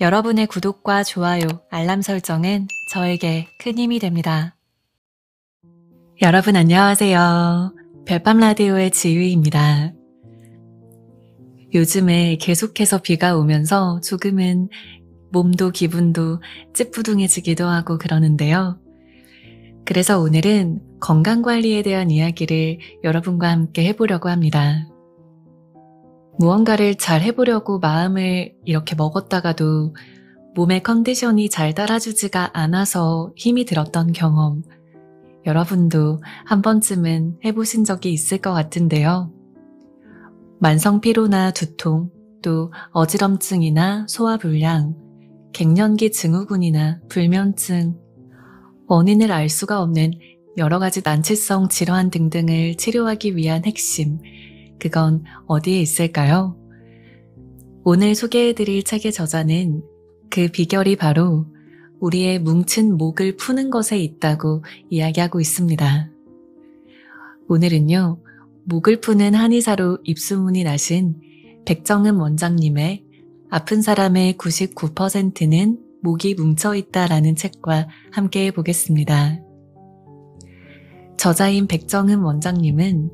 여러분의 구독과 좋아요, 알람 설정은 저에게 큰 힘이 됩니다. 여러분 안녕하세요. 별밤 라디오의 지유입니다. 요즘에 계속해서 비가 오면서 조금은 몸도 기분도 찌뿌둥해지기도 하고 그러는데요. 그래서 오늘은 건강관리에 대한 이야기를 여러분과 함께 해보려고 합니다. 무언가를 잘 해보려고 마음을 이렇게 먹었다가도 몸의 컨디션이 잘 따라주지가 않아서 힘이 들었던 경험, 여러분도 한 번쯤은 해보신 적이 있을 것 같은데요. 만성 피로나 두통, 또 어지럼증이나 소화불량, 갱년기 증후군이나 불면증, 원인을 알 수가 없는 여러 가지 난치성 질환 등등을 치료하기 위한 핵심, 그건 어디에 있을까요? 오늘 소개해드릴 책의 저자는 그 비결이 바로 우리의 뭉친 목을 푸는 것에 있다고 이야기하고 있습니다. 오늘은요, 목을 푸는 한의사로 입소문이 나신 백정은 원장님의 아픈 사람의 99%는 목이 뭉쳐 있다라는 책과 함께 해 보겠습니다. 저자인 백정은 원장님은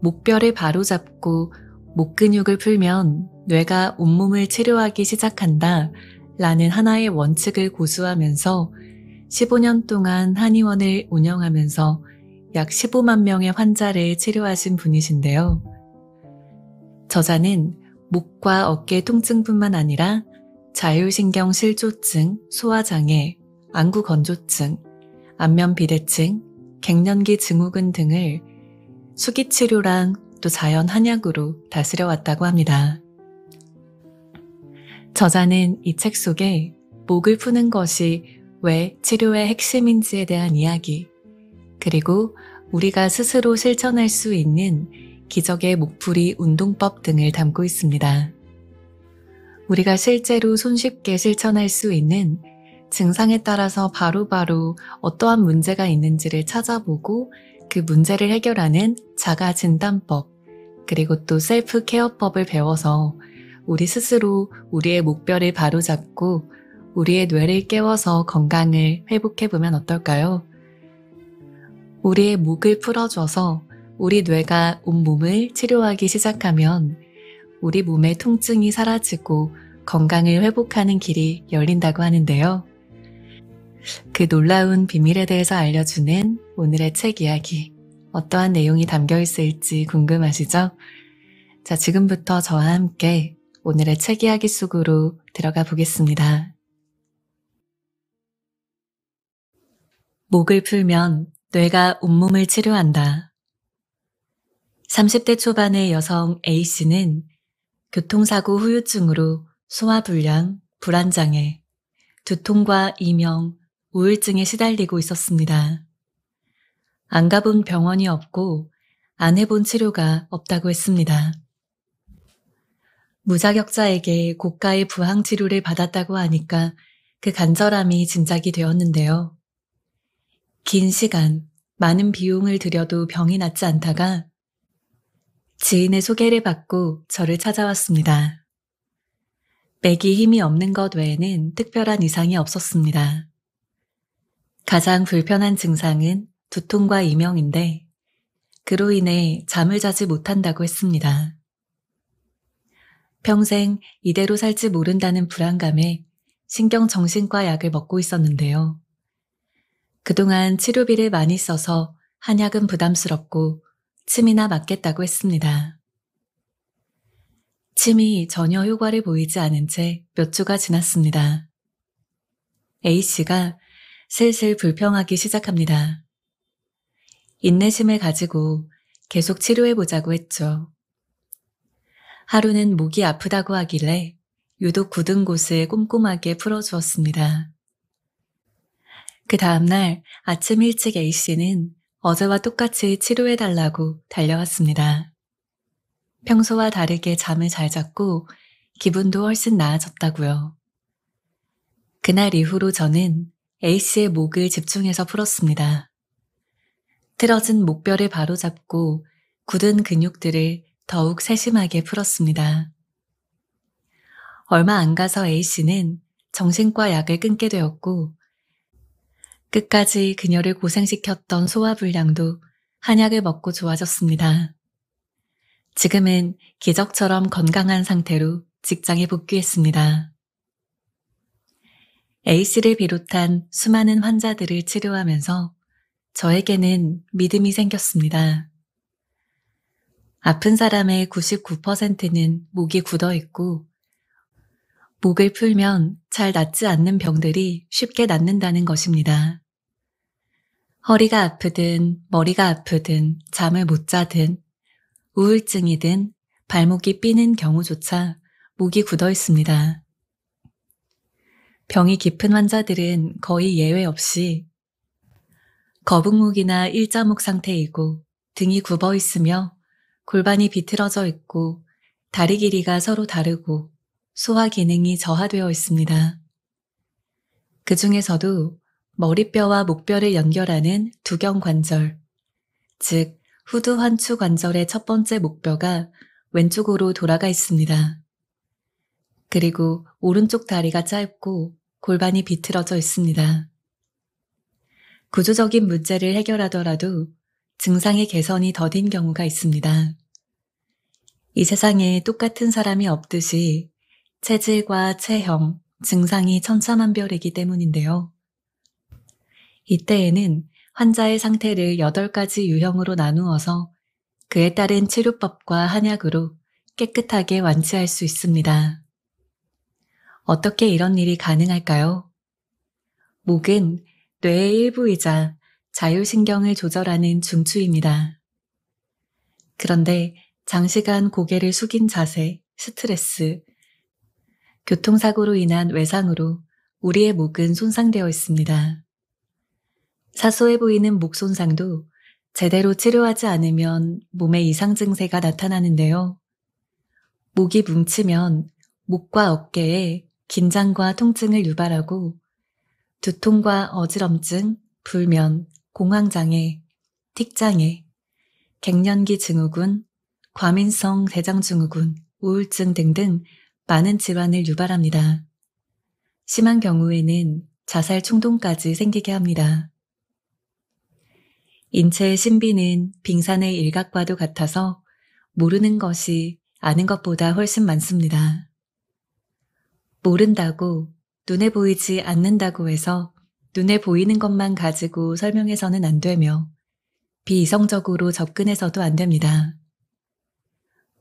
목뼈를 바로잡고 목 근육을 풀면 뇌가 온몸을 치료하기 시작한다 라는 하나의 원칙을 고수하면서 15년 동안 한의원을 운영하면서 약 15만 명의 환자를 치료하신 분이신데요. 저자는 목과 어깨 통증뿐만 아니라 자율신경 실조증, 소화장애, 안구건조증, 안면 비대증, 갱년기 증후군 등을 수기치료랑 또 자연 한약으로 다스려 왔다고 합니다. 저자는 이 책 속에 목을 푸는 것이 왜 치료의 핵심인지에 대한 이야기, 그리고 우리가 스스로 실천할 수 있는 기적의 목풀이 운동법 등을 담고 있습니다. 우리가 실제로 손쉽게 실천할 수 있는 증상에 따라서 바로바로 어떠한 문제가 있는지를 찾아보고 그 문제를 해결하는 자가 진단법, 그리고 또 셀프 케어법을 배워서 우리 스스로 우리의 목뼈를 바로잡고 우리의 뇌를 깨워서 건강을 회복해보면 어떨까요? 우리의 목을 풀어줘서 우리 뇌가 온몸을 치료하기 시작하면 우리 몸의 통증이 사라지고 건강을 회복하는 길이 열린다고 하는데요. 그 놀라운 비밀에 대해서 알려주는 오늘의 책 이야기. 어떠한 내용이 담겨 있을지 궁금하시죠? 자, 지금부터 저와 함께 오늘의 책 이야기 속으로 들어가 보겠습니다. 목을 풀면 뇌가 온몸을 치료한다. 30대 초반의 여성 A씨는 교통사고 후유증으로 소화불량, 불안장애, 두통과 이명, 우울증에 시달리고 있었습니다. 안 가본 병원이 없고 안 해본 치료가 없다고 했습니다. 무자격자에게 고가의 부항 치료를 받았다고 하니까 그 간절함이 진작이 되었는데요. 긴 시간, 많은 비용을 들여도 병이 낫지 않다가 지인의 소개를 받고 저를 찾아왔습니다. 맥이 힘이 없는 것 외에는 특별한 이상이 없었습니다. 가장 불편한 증상은 두통과 이명인데 그로 인해 잠을 자지 못한다고 했습니다. 평생 이대로 살지 모른다는 불안감에 신경정신과 약을 먹고 있었는데요. 그동안 치료비를 많이 써서 한약은 부담스럽고 침이나 맞겠다고 했습니다. 침이 전혀 효과를 보이지 않은 채 몇 주가 지났습니다. A씨가 슬슬 불평하기 시작합니다. 인내심을 가지고 계속 치료해보자고 했죠. 하루는 목이 아프다고 하길래 유독 굳은 곳을 꼼꼼하게 풀어주었습니다. 그 다음날 아침 일찍 A씨는 어제와 똑같이 치료해달라고 달려왔습니다. 평소와 다르게 잠을 잘 잤고 기분도 훨씬 나아졌다고요. 그날 이후로 저는 에이스의 목을 집중해서 풀었습니다. 틀어진 목뼈를 바로잡고 굳은 근육들을 더욱 세심하게 풀었습니다. 얼마 안 가서 A씨는 정신과 약을 끊게 되었고 끝까지 그녀를 고생시켰던 소화불량도 한약을 먹고 좋아졌습니다. 지금은 기적처럼 건강한 상태로 직장에 복귀했습니다. A씨를 비롯한 수많은 환자들을 치료하면서 저에게는 믿음이 생겼습니다. 아픈 사람의 99%는 목이 굳어 있고, 목을 풀면 잘 낫지 않는 병들이 쉽게 낫는다는 것입니다. 허리가 아프든 머리가 아프든 잠을 못 자든 우울증이든 발목이 삐는 경우조차 목이 굳어 있습니다. 병이 깊은 환자들은 거의 예외 없이 거북목이나 일자목 상태이고 등이 굽어 있으며 골반이 비틀어져 있고 다리 길이가 서로 다르고 소화 기능이 저하되어 있습니다. 그 중에서도 머리뼈와 목뼈를 연결하는 두경관절, 즉 후두 환추 관절의 첫 번째 목뼈가 왼쪽으로 돌아가 있습니다. 그리고 오른쪽 다리가 짧고 골반이 비틀어져 있습니다. 구조적인 문제를 해결하더라도 증상의 개선이 더딘 경우가 있습니다. 이 세상에 똑같은 사람이 없듯이 체질과 체형, 증상이 천차만별이기 때문인데요. 이때에는 환자의 상태를 8가지 유형으로 나누어서 그에 따른 치료법과 한약으로 깨끗하게 완치할 수 있습니다. 어떻게 이런 일이 가능할까요? 목은 뇌의 일부이자 자율신경을 조절하는 중추입니다. 그런데 장시간 고개를 숙인 자세, 스트레스, 교통사고로 인한 외상으로 우리의 목은 손상되어 있습니다. 사소해 보이는 목 손상도 제대로 치료하지 않으면 몸에 이상 증세가 나타나는데요. 목이 뭉치면 목과 어깨에 긴장과 통증을 유발하고 두통과 어지럼증, 불면, 공황장애, 틱장애, 갱년기 증후군, 과민성 대장증후군, 우울증 등등 많은 질환을 유발합니다. 심한 경우에는 자살 충동까지 생기게 합니다. 인체의 신비는 빙산의 일각과도 같아서 모르는 것이 아는 것보다 훨씬 많습니다. 모른다고, 눈에 보이지 않는다고 해서 눈에 보이는 것만 가지고 설명해서는 안 되며 비이성적으로 접근해서도 안 됩니다.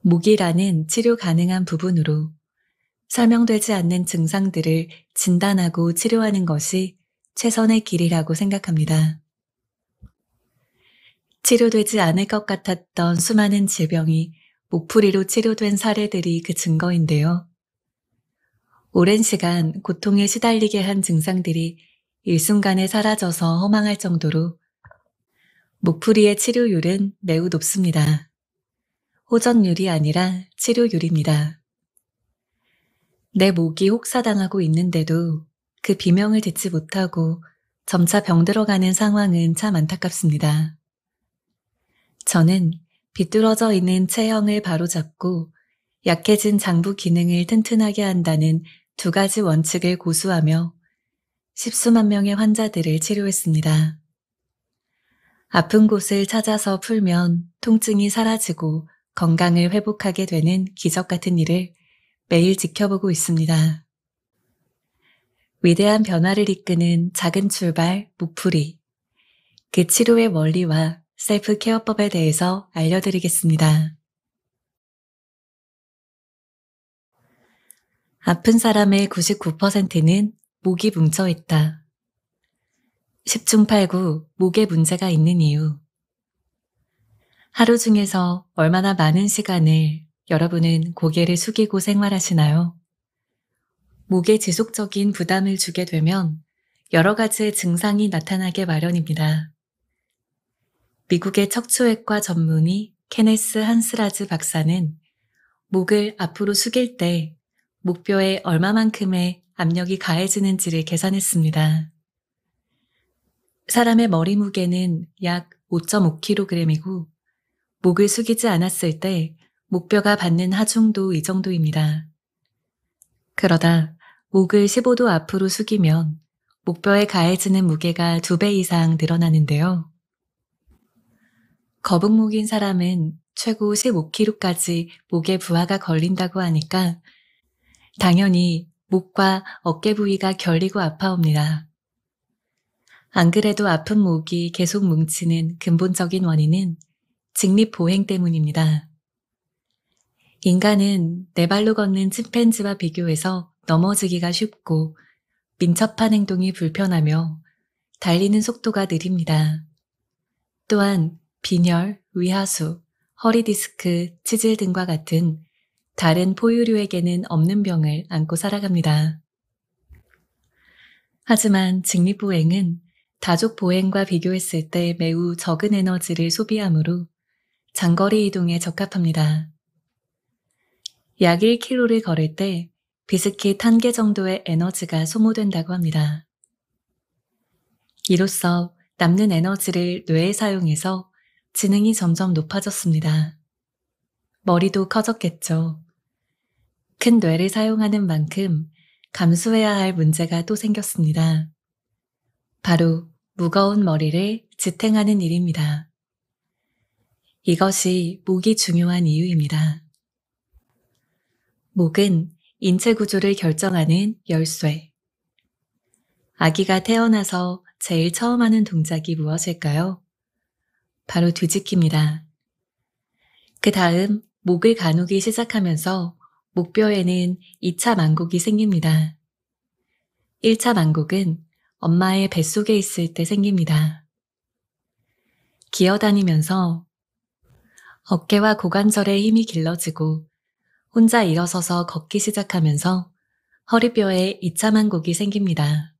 목이라는 치료 가능한 부분으로 설명되지 않는 증상들을 진단하고 치료하는 것이 최선의 길이라고 생각합니다. 치료되지 않을 것 같았던 수많은 질병이 목풀이로 치료된 사례들이 그 증거인데요. 오랜 시간 고통에 시달리게 한 증상들이 일순간에 사라져서 허망할 정도로 목풀이의 치료율은 매우 높습니다. 호전율이 아니라 치료율입니다. 내 목이 혹사당하고 있는데도 그 비명을 듣지 못하고 점차 병들어가는 상황은 참 안타깝습니다. 저는 비뚤어져 있는 체형을 바로잡고 약해진 장부 기능을 튼튼하게 한다는 두 가지 원칙을 고수하며 십수만 명의 환자들을 치료했습니다. 아픈 곳을 찾아서 풀면 통증이 사라지고 건강을 회복하게 되는 기적 같은 일을 매일 지켜보고 있습니다. 위대한 변화를 이끄는 작은 출발, 목풀이. 그 치료의 원리와 셀프 케어법에 대해서 알려드리겠습니다. 아픈 사람의 99%는 목이 뭉쳐 있다. 10중 8구 목에 문제가 있는 이유. 하루 중에서 얼마나 많은 시간을 여러분은 고개를 숙이고 생활하시나요? 목에 지속적인 부담을 주게 되면 여러 가지의 증상이 나타나게 마련입니다. 미국의 척추외과 전문의 케네스 한스라즈 박사는 목을 앞으로 숙일 때 목표에 얼마만큼의 압력이 가해지는지를 계산했습니다. 사람의 머리 무게는 약 5.5kg이고 목을 숙이지 않았을 때 목뼈가 받는 하중도 이 정도입니다. 그러다 목을 15도 앞으로 숙이면 목뼈에 가해지는 무게가 2배 이상 늘어나는데요. 거북목인 사람은 최고 15kg까지 목에 부하가 걸린다고 하니까 당연히 목과 어깨 부위가 결리고 아파옵니다. 안 그래도 아픈 목이 계속 뭉치는 근본적인 원인은 직립보행 때문입니다. 인간은 네 발로 걷는 침팬지와 비교해서 넘어지기가 쉽고 민첩한 행동이 불편하며 달리는 속도가 느립니다. 또한 빈혈, 위하수, 허리 디스크, 치질 등과 같은 다른 포유류에게는 없는 병을 안고 살아갑니다. 하지만 직립보행은 다족 보행과 비교했을 때 매우 적은 에너지를 소비하므로 장거리 이동에 적합합니다. 약 1km를 걸을 때 비스킷 한개 정도의 에너지가 소모된다고 합니다. 이로써 남는 에너지를 뇌에 사용해서 지능이 점점 높아졌습니다. 머리도 커졌겠죠. 큰 뇌를 사용하는 만큼 감수해야 할 문제가 또 생겼습니다. 바로 무거운 머리를 지탱하는 일입니다. 이것이 목이 중요한 이유입니다. 목은 인체 구조를 결정하는 열쇠. 아기가 태어나서 제일 처음 하는 동작이 무엇일까요? 바로 뒤집기입니다. 그 다음 목을 가누기 시작하면서 목뼈에는 2차 망곡이 생깁니다. 1차 망곡은 엄마의 뱃속에 있을 때 생깁니다. 기어다니면서 어깨와 고관절의 힘이 길러지고 혼자 일어서서 걷기 시작하면서 허리뼈에 2차 망곡이 생깁니다.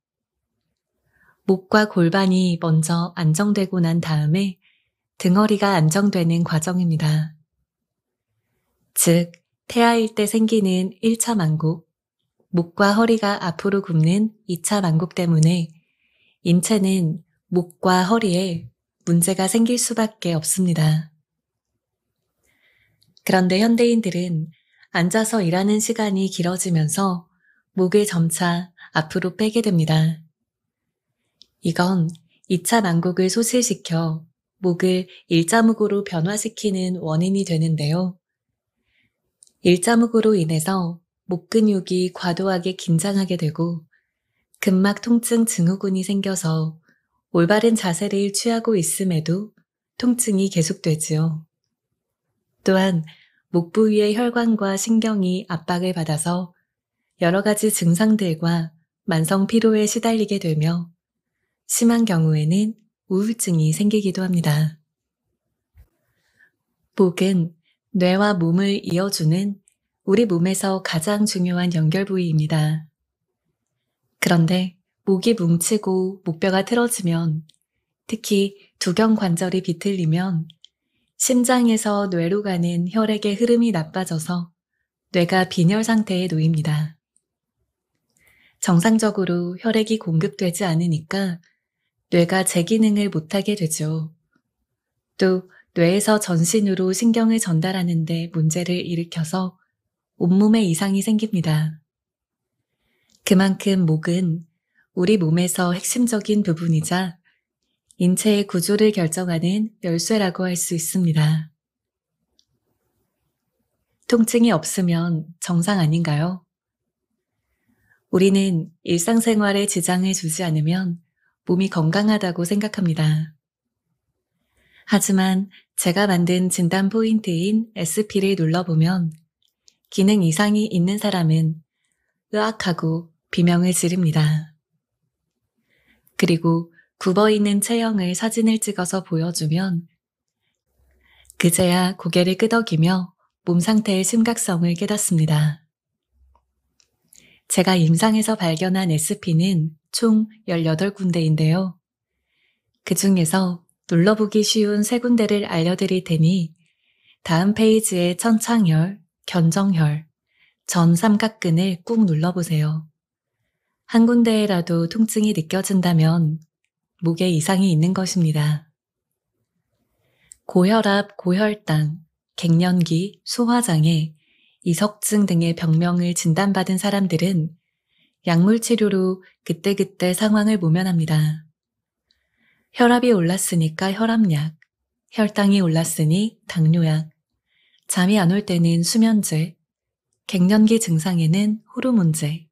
목과 골반이 먼저 안정되고 난 다음에 등허리가 안정되는 과정입니다. 즉, 태아일 때 생기는 1차 망국, 목과 허리가 앞으로 굽는 2차 망국 때문에 인체는 목과 허리에 문제가 생길 수밖에 없습니다. 그런데 현대인들은 앉아서 일하는 시간이 길어지면서 목을 점차 앞으로 빼게 됩니다. 이건 2차 망국을 소실시켜 목을 일자목으로 변화시키는 원인이 되는데요. 일자목으로 인해서 목 근육이 과도하게 긴장하게 되고 근막 통증 증후군이 생겨서 올바른 자세를 취하고 있음에도 통증이 계속되지요. 또한 목 부위의 혈관과 신경이 압박을 받아서 여러 가지 증상들과 만성 피로에 시달리게 되며 심한 경우에는 우울증이 생기기도 합니다. 목은 뇌와 몸을 이어주는 우리 몸에서 가장 중요한 연결 부위입니다. 그런데 목이 뭉치고 목뼈가 틀어지면 특히 두경 관절이 비틀리면 심장에서 뇌로 가는 혈액의 흐름이 나빠져서 뇌가 빈혈 상태에 놓입니다. 정상적으로 혈액이 공급되지 않으니까 뇌가 재기능을 못하게 되죠. 또 뇌에서 전신으로 신경을 전달하는데 문제를 일으켜서 온몸에 이상이 생깁니다. 그만큼 목은 우리 몸에서 핵심적인 부분이자 인체의 구조를 결정하는 열쇠라고 할 수 있습니다. 통증이 없으면 정상 아닌가요? 우리는 일상생활에 지장을 주지 않으면 몸이 건강하다고 생각합니다. 하지만 제가 만든 진단 포인트인 SP를 눌러보면 기능 이상이 있는 사람은 으악하고 비명을 지릅니다. 그리고 굽어있는 체형을 사진을 찍어서 보여주면 그제야 고개를 끄덕이며 몸 상태의 심각성을 깨닫습니다. 제가 임상에서 발견한 SP는 총 18군데인데요. 그 중에서 눌러보기 쉬운 세 군데를 알려드릴 테니 다음 페이지의 천창혈, 견정혈, 전 삼각근을 꾹 눌러보세요. 한 군데라도 에 통증이 느껴진다면 목에 이상이 있는 것입니다. 고혈압, 고혈당, 갱년기, 소화장애, 이석증 등의 병명을 진단받은 사람들은 약물 치료로 그때그때 상황을 모면합니다. 혈압이 올랐으니까 혈압약, 혈당이 올랐으니 당뇨약, 잠이 안 올 때는 수면제, 갱년기 증상에는 호르몬제,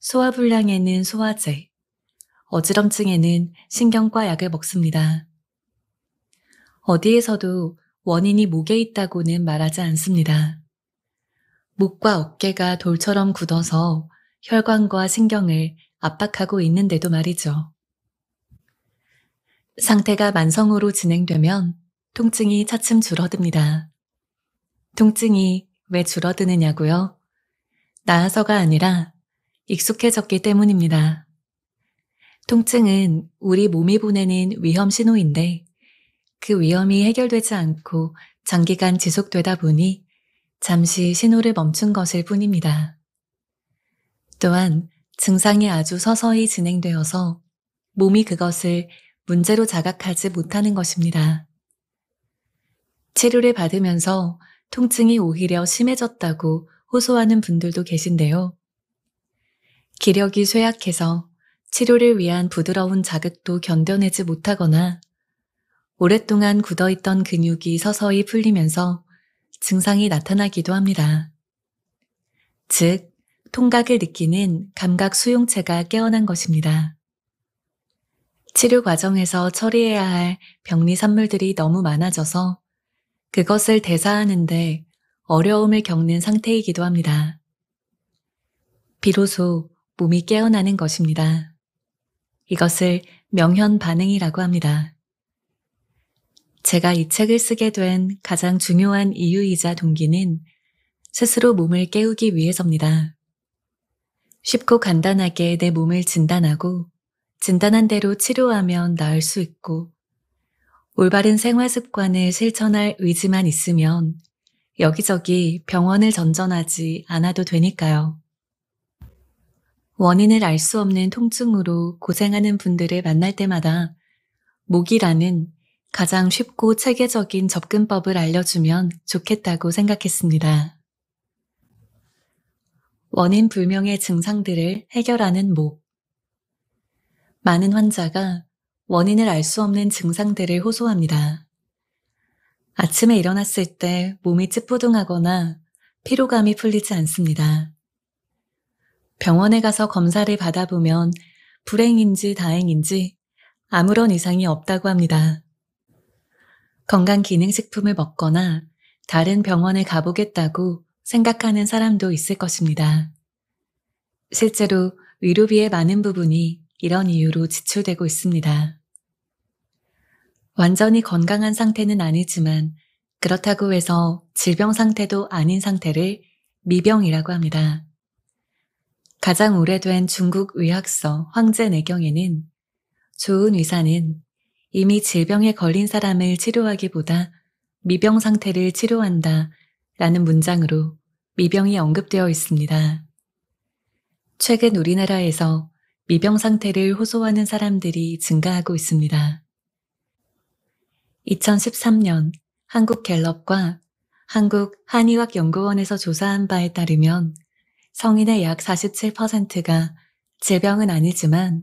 소화불량에는 소화제, 어지럼증에는 신경과 약을 먹습니다. 어디에서도 원인이 목에 있다고는 말하지 않습니다. 목과 어깨가 돌처럼 굳어서 혈관과 신경을 압박하고 있는데도 말이죠. 상태가 만성으로 진행되면 통증이 차츰 줄어듭니다. 통증이 왜 줄어드느냐고요? 나아서가 아니라 익숙해졌기 때문입니다. 통증은 우리 몸이 보내는 위험 신호인데 그 위험이 해결되지 않고 장기간 지속되다 보니 잠시 신호를 멈춘 것일 뿐입니다. 또한 증상이 아주 서서히 진행되어서 몸이 그것을 문제로 자각하지 못하는 것입니다. 치료를 받으면서 통증이 오히려 심해졌다고 호소하는 분들도 계신데요. 기력이 쇠약해서 치료를 위한 부드러운 자극도 견뎌내지 못하거나 오랫동안 굳어있던 근육이 서서히 풀리면서 증상이 나타나기도 합니다. 즉, 통각을 느끼는 감각 수용체가 깨어난 것입니다. 치료 과정에서 처리해야 할 병리 산물들이 너무 많아져서 그것을 대사하는데 어려움을 겪는 상태이기도 합니다. 비로소 몸이 깨어나는 것입니다. 이것을 명현 반응이라고 합니다. 제가 이 책을 쓰게 된 가장 중요한 이유이자 동기는 스스로 몸을 깨우기 위해서입니다. 쉽고 간단하게 내 몸을 진단하고 진단한 대로 치료하면 나을 수 있고, 올바른 생활 습관을 실천할 의지만 있으면 여기저기 병원을 전전하지 않아도 되니까요. 원인을 알 수 없는 통증으로 고생하는 분들을 만날 때마다 목이라는 가장 쉽고 체계적인 접근법을 알려주면 좋겠다고 생각했습니다. 원인 불명의 증상들을 해결하는 목. 많은 환자가 원인을 알 수 없는 증상들을 호소합니다. 아침에 일어났을 때 몸이 찌뿌둥하거나 피로감이 풀리지 않습니다. 병원에 가서 검사를 받아보면 불행인지 다행인지 아무런 이상이 없다고 합니다. 건강기능식품을 먹거나 다른 병원에 가보겠다고 생각하는 사람도 있을 것입니다. 실제로 의료비의 많은 부분이 이런 이유로 지출되고 있습니다. 완전히 건강한 상태는 아니지만 그렇다고 해서 질병 상태도 아닌 상태를 미병이라고 합니다. 가장 오래된 중국 의학서 황제내경에는 좋은 의사는 이미 질병에 걸린 사람을 치료하기보다 미병 상태를 치료한다 라는 문장으로 미병이 언급되어 있습니다. 최근 우리나라에서 미병 상태를 호소하는 사람들이 증가하고 있습니다. 2013년 한국 갤럽과 한국 한의학 연구원에서 조사한 바에 따르면 성인의 약 47%가 질병은 아니지만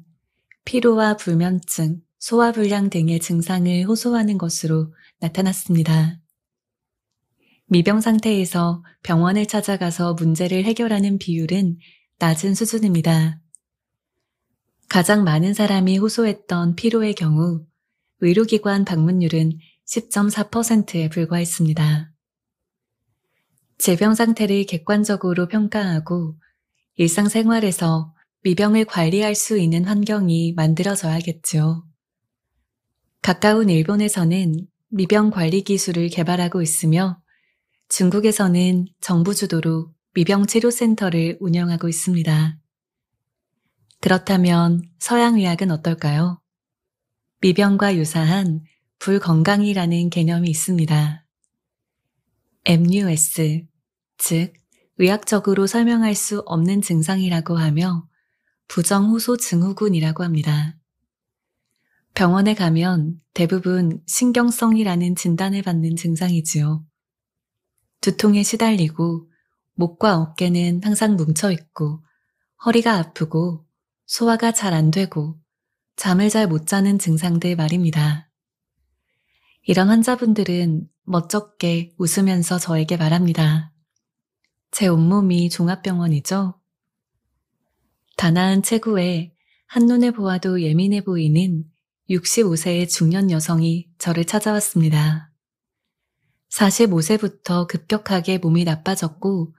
피로와 불면증, 소화불량 등의 증상을 호소하는 것으로 나타났습니다. 미병 상태에서 병원을 찾아가서 문제를 해결하는 비율은 낮은 수준입니다. 가장 많은 사람이 호소했던 피로의 경우 의료기관 방문율은 10.4%에 불과했습니다. 질병 상태를 객관적으로 평가하고 일상생활에서 미병을 관리할 수 있는 환경이 만들어져야겠죠. 가까운 일본에서는 미병 관리 기술을 개발하고 있으며 중국에서는 정부 주도로 미병 치료센터를 운영하고 있습니다. 그렇다면 서양의학은 어떨까요? 미병과 유사한 불건강이라는 개념이 있습니다. MUS, 즉, 의학적으로 설명할 수 없는 증상이라고 하며 부정호소 증후군이라고 합니다. 병원에 가면 대부분 신경성이라는 진단을 받는 증상이지요. 두통에 시달리고 목과 어깨는 항상 뭉쳐있고 허리가 아프고 소화가 잘 안 되고 잠을 잘 못 자는 증상들 말입니다. 이런 환자분들은 멋쩍게 웃으면서 저에게 말합니다. 제 온몸이 종합병원이죠? 다나한 체구에 한눈에 보아도 예민해 보이는 65세의 중년 여성이 저를 찾아왔습니다. 45세부터 급격하게 몸이 나빠졌고,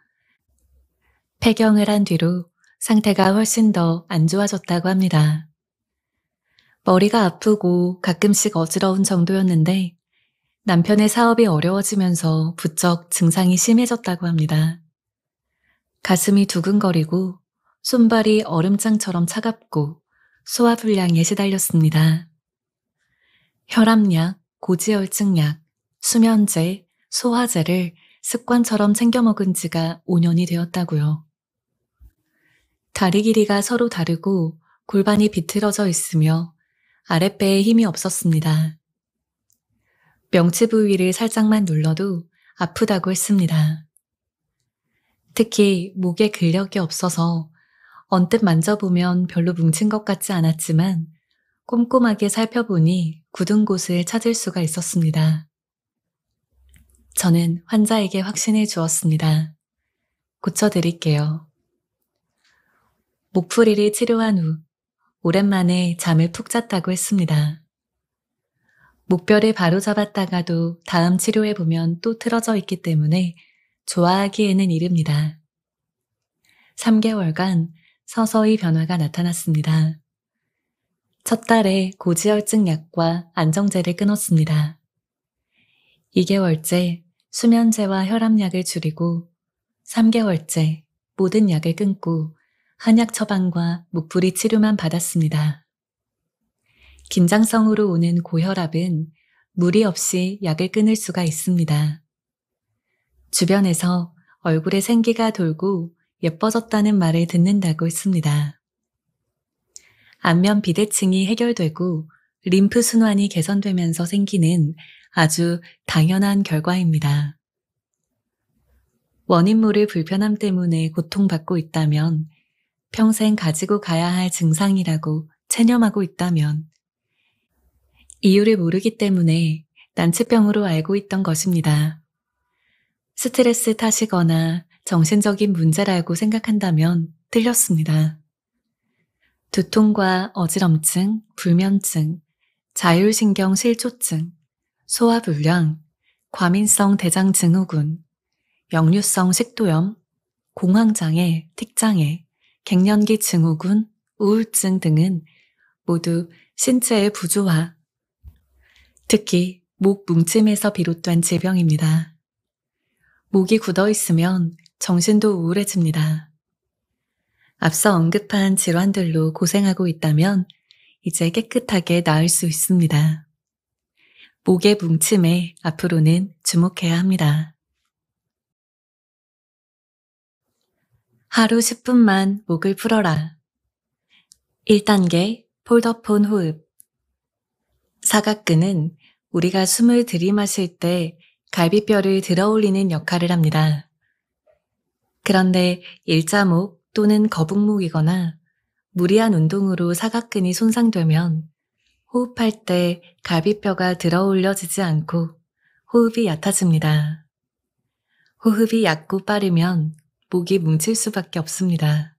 폐경을 한 뒤로 상태가 훨씬 더 안 좋아졌다고 합니다. 머리가 아프고 가끔씩 어지러운 정도였는데 남편의 사업이 어려워지면서 부쩍 증상이 심해졌다고 합니다. 가슴이 두근거리고 손발이 얼음장처럼 차갑고 소화불량에 시달렸습니다. 혈압약, 고지혈증약, 수면제, 소화제를 습관처럼 챙겨 먹은 지가 5년이 되었다고요. 다리 길이가 서로 다르고 골반이 비틀어져 있으며 아랫배에 힘이 없었습니다. 명치 부위를 살짝만 눌러도 아프다고 했습니다. 특히 목에 근력이 없어서 언뜻 만져보면 별로 뭉친 것 같지 않았지만 꼼꼼하게 살펴보니 굳은 곳을 찾을 수가 있었습니다. 저는 환자에게 확신을 주었습니다. 고쳐드릴게요. 목풀이를 치료한 후 오랜만에 잠을 푹 잤다고 했습니다. 목뼈를 바로잡았다가도 다음 치료해보면 또 틀어져 있기 때문에 좋아하기에는 이릅니다. 3개월간 서서히 변화가 나타났습니다. 첫 달에 고지혈증 약과 안정제를 끊었습니다. 2개월째 수면제와 혈압약을 줄이고 3개월째 모든 약을 끊고 한약 처방과 목부리 치료만 받았습니다. 긴장성으로 오는 고혈압은 무리 없이 약을 끊을 수가 있습니다. 주변에서 얼굴에 생기가 돌고 예뻐졌다는 말을 듣는다고 했습니다. 안면 비대칭이 해결되고 림프 순환이 개선되면서 생기는 아주 당연한 결과입니다. 원인물을 불편함 때문에 고통받고 있다면 평생 가지고 가야 할 증상이라고 체념하고 있다면 이유를 모르기 때문에 난치병으로 알고 있던 것입니다. 스트레스 탓이거나 정신적인 문제라고 생각한다면 틀렸습니다. 두통과 어지럼증, 불면증, 자율신경 실조증, 소화불량, 과민성 대장증후군, 역류성 식도염, 공황장애, 틱장애, 갱년기 증후군, 우울증 등은 모두 신체의 부조화, 특히 목 뭉침에서 비롯된 질병입니다. 목이 굳어 있으면 정신도 우울해집니다. 앞서 언급한 질환들로 고생하고 있다면 이제 깨끗하게 나을 수 있습니다. 목의 뭉침에 앞으로는 주목해야 합니다. 하루 10분만 목을 풀어라. 1단계 폴더폰 호흡. 사각근은 우리가 숨을 들이마실 때 갈비뼈를 들어 올리는 역할을 합니다. 그런데 일자목 또는 거북목이거나 무리한 운동으로 사각근이 손상되면 호흡할 때 갈비뼈가 들어 올려지지 않고 호흡이 얕아집니다. 호흡이 얕고 빠르면 목이 뭉칠 수밖에 없습니다.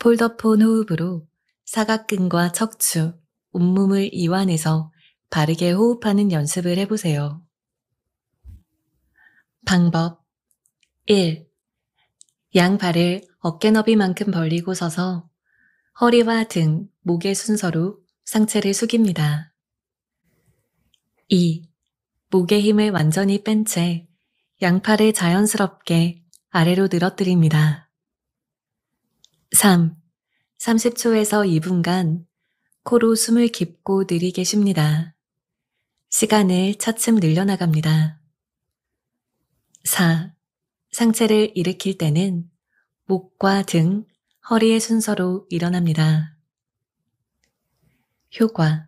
폴더폰 호흡으로 사각근과 척추, 온몸을 이완해서 바르게 호흡하는 연습을 해보세요. 방법 1. 양 발을 어깨너비만큼 벌리고 서서 허리와 등, 목의 순서로 상체를 숙입니다. 2. 목의 힘을 완전히 뺀 채 양팔을 자연스럽게 아래로 늘어뜨립니다. 3. 30초에서 2분간 코로 숨을 깊고 느리게 쉽니다. 시간을 차츰 늘려나갑니다. 4. 상체를 일으킬 때는 목과 등, 허리의 순서로 일어납니다. 효과.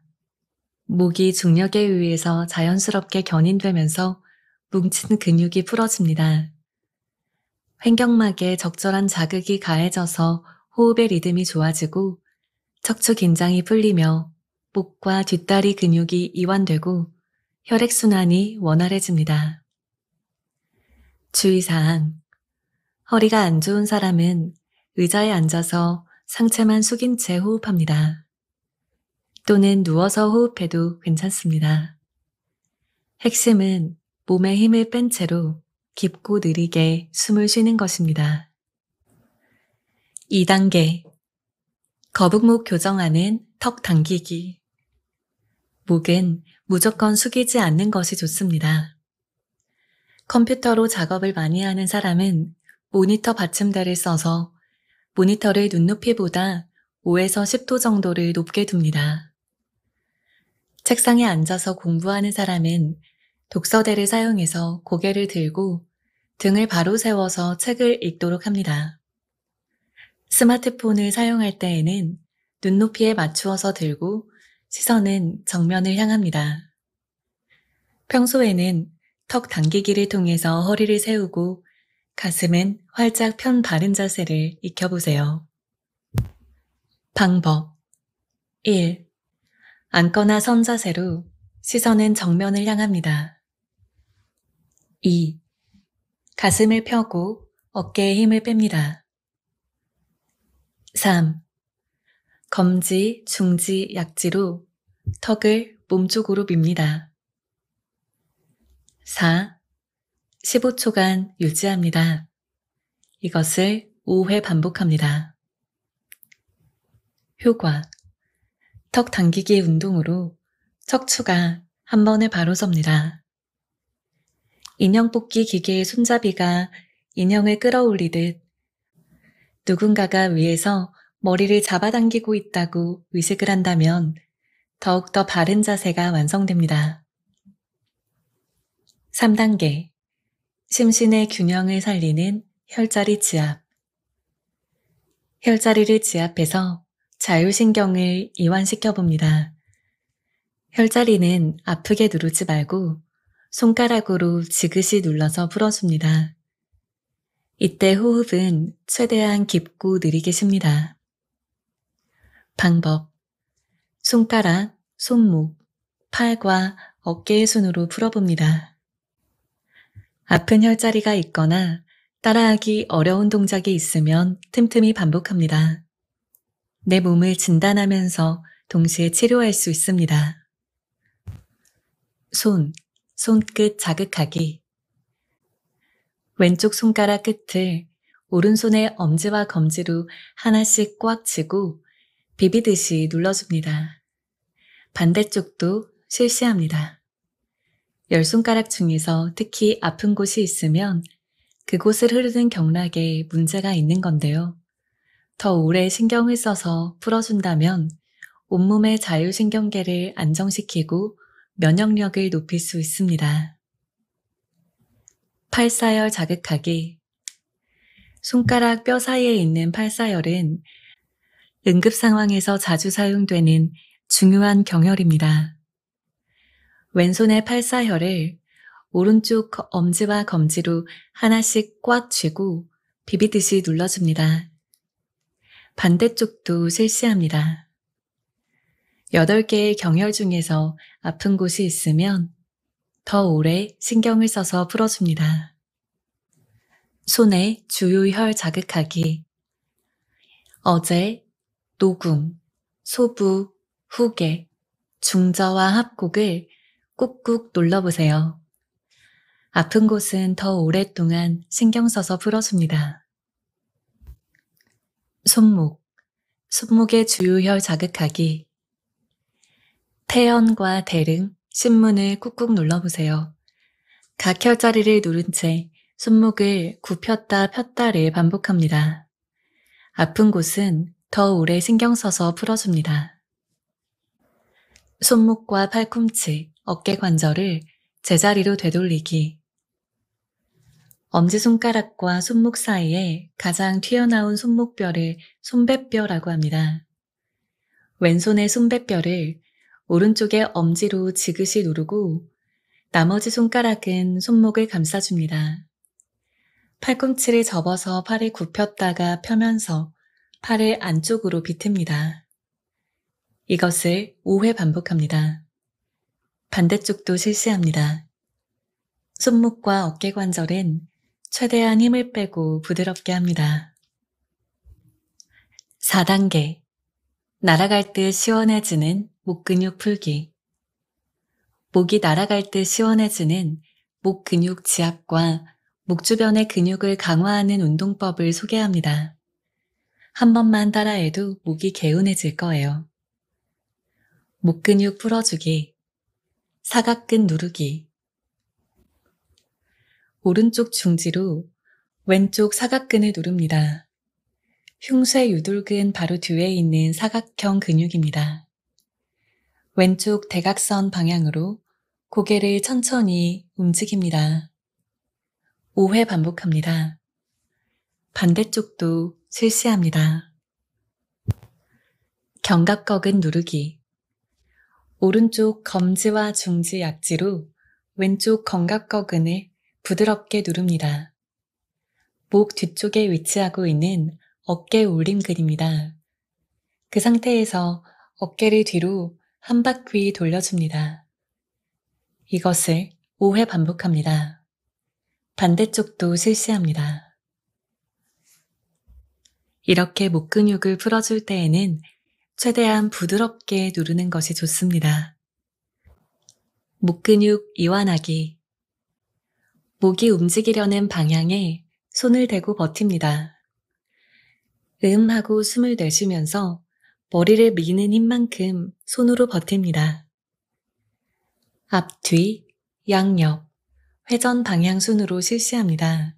목이 중력에 의해서 자연스럽게 견인되면서 뭉친 근육이 풀어집니다. 횡격막에 적절한 자극이 가해져서 호흡의 리듬이 좋아지고 척추 긴장이 풀리며 목과 뒷다리 근육이 이완되고 혈액순환이 원활해집니다. 주의사항. 허리가 안 좋은 사람은 의자에 앉아서 상체만 숙인 채 호흡합니다. 또는 누워서 호흡해도 괜찮습니다. 핵심은 몸에 힘을 뺀 채로 깊고 느리게 숨을 쉬는 것입니다. 2단계. 거북목 교정하는 턱 당기기. 목은 무조건 숙이지 않는 것이 좋습니다. 컴퓨터로 작업을 많이 하는 사람은 모니터 받침대를 써서 모니터를 눈높이보다 5에서 10도 정도를 높게 둡니다. 책상에 앉아서 공부하는 사람은 독서대를 사용해서 고개를 들고 등을 바로 세워서 책을 읽도록 합니다. 스마트폰을 사용할 때에는 눈높이에 맞추어서 들고 시선은 정면을 향합니다. 평소에는 턱 당기기를 통해서 허리를 세우고 가슴은 활짝 편 바른 자세를 익혀보세요. 방법 1. 앉거나 선 자세로 시선은 정면을 향합니다. 2. 가슴을 펴고 어깨에 힘을 뺍니다. 3. 검지, 중지, 약지로 턱을 몸쪽으로 밉니다. 4. 15초간 유지합니다. 이것을 5회 반복합니다. 효과. 턱 당기기 운동으로 척추가 한 번에 바로 섭니다. 인형 뽑기 기계의 손잡이가 인형을 끌어올리듯 누군가가 위에서 머리를 잡아당기고 있다고 의식을 한다면 더욱더 바른 자세가 완성됩니다. 3단계. 심신의 균형을 살리는 혈자리 지압. 혈자리를 지압해서 자율신경을 이완시켜 봅니다. 혈자리는 아프게 누르지 말고 손가락으로 지그시 눌러서 풀어줍니다. 이때 호흡은 최대한 깊고 느리게 쉽니다. 방법 손가락, 손목, 팔과 어깨의 순으로 풀어봅니다. 아픈 혈자리가 있거나 따라하기 어려운 동작이 있으면 틈틈이 반복합니다. 내 몸을 진단하면서 동시에 치료할 수 있습니다. 손, 손끝 자극하기. 왼쪽 손가락 끝을 오른손의 엄지와 검지로 하나씩 꽉 쥐고 비비듯이 눌러줍니다. 반대쪽도 실시합니다. 열 손가락 중에서 특히 아픈 곳이 있으면 그곳을 흐르는 경락에 문제가 있는 건데요. 더 오래 신경을 써서 풀어준다면 온몸의 자율신경계를 안정시키고 면역력을 높일 수 있습니다. 팔사열 자극하기 손가락 뼈 사이에 있는 팔사열은 응급 상황에서 자주 사용되는 중요한 경혈입니다. 왼손의 팔사혈을 오른쪽 엄지와 검지로 하나씩 꽉 쥐고 비비듯이 눌러줍니다. 반대쪽도 실시합니다. 8개의 경혈 중에서 아픈 곳이 있으면 더 오래 신경을 써서 풀어줍니다. 손에 주요혈 자극하기. 어제, 녹음, 소부, 후계, 중저와 합곡을 꾹꾹 눌러보세요. 아픈 곳은 더 오랫동안 신경 써서 풀어줍니다. 손목, 손목의 주요혈 자극하기. 태연과 대릉, 신문을 꾹꾹 눌러보세요. 각 혈자리를 누른 채 손목을 굽혔다 폈다를 반복합니다. 아픈 곳은 더 오래 신경 써서 풀어줍니다. 손목과 팔꿈치, 어깨 관절을 제자리로 되돌리기. 엄지손가락과 손목 사이에 가장 튀어나온 손목뼈를 손배뼈라고 합니다. 왼손의 손배뼈를 오른쪽에 엄지로 지그시 누르고 나머지 손가락은 손목을 감싸줍니다. 팔꿈치를 접어서 팔을 굽혔다가 펴면서 팔을 안쪽으로 비틉니다. 이것을 5회 반복합니다. 반대쪽도 실시합니다. 손목과 어깨 관절은 최대한 힘을 빼고 부드럽게 합니다. 4단계. 날아갈 듯 시원해지는 목 근육 풀기. 목이 날아갈 때 시원해지는 목 근육 지압과 목 주변의 근육을 강화하는 운동법을 소개합니다. 한 번만 따라해도 목이 개운해질 거예요. 목 근육 풀어주기. 사각근 누르기. 오른쪽 중지로 왼쪽 사각근을 누릅니다. 흉쇄 유돌근 바로 뒤에 있는 사각형 근육입니다. 왼쪽 대각선 방향으로 고개를 천천히 움직입니다. 5회 반복합니다. 반대쪽도 실시합니다. 견갑꺾은 누르기. 오른쪽 검지와 중지 약지로 왼쪽 견갑꺾은을 부드럽게 누릅니다. 목 뒤쪽에 위치하고 있는 어깨 올림근입니다. 그 상태에서 어깨를 뒤로 한 바퀴 돌려줍니다. 이것을 5회 반복합니다. 반대쪽도 실시합니다. 이렇게 목 근육을 풀어줄 때에는 최대한 부드럽게 누르는 것이 좋습니다. 목 근육 이완하기. 목이 움직이려는 방향에 손을 대고 버팁니다. 음 하고 숨을 내쉬면서 머리를 미는 힘만큼 손으로 버팁니다. 앞, 뒤, 양옆, 회전 방향 순으로 실시합니다.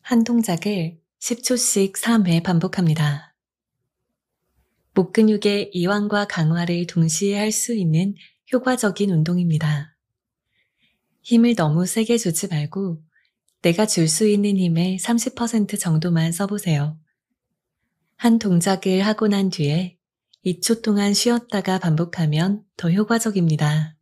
한 동작을 10초씩 3회 반복합니다. 목 근육의 이완과 강화를 동시에 할 수 있는 효과적인 운동입니다. 힘을 너무 세게 주지 말고 내가 줄 수 있는 힘의 30% 정도만 써보세요. 한 동작을 하고 난 뒤에 2초 동안 쉬었다가 반복하면 더 효과적입니다.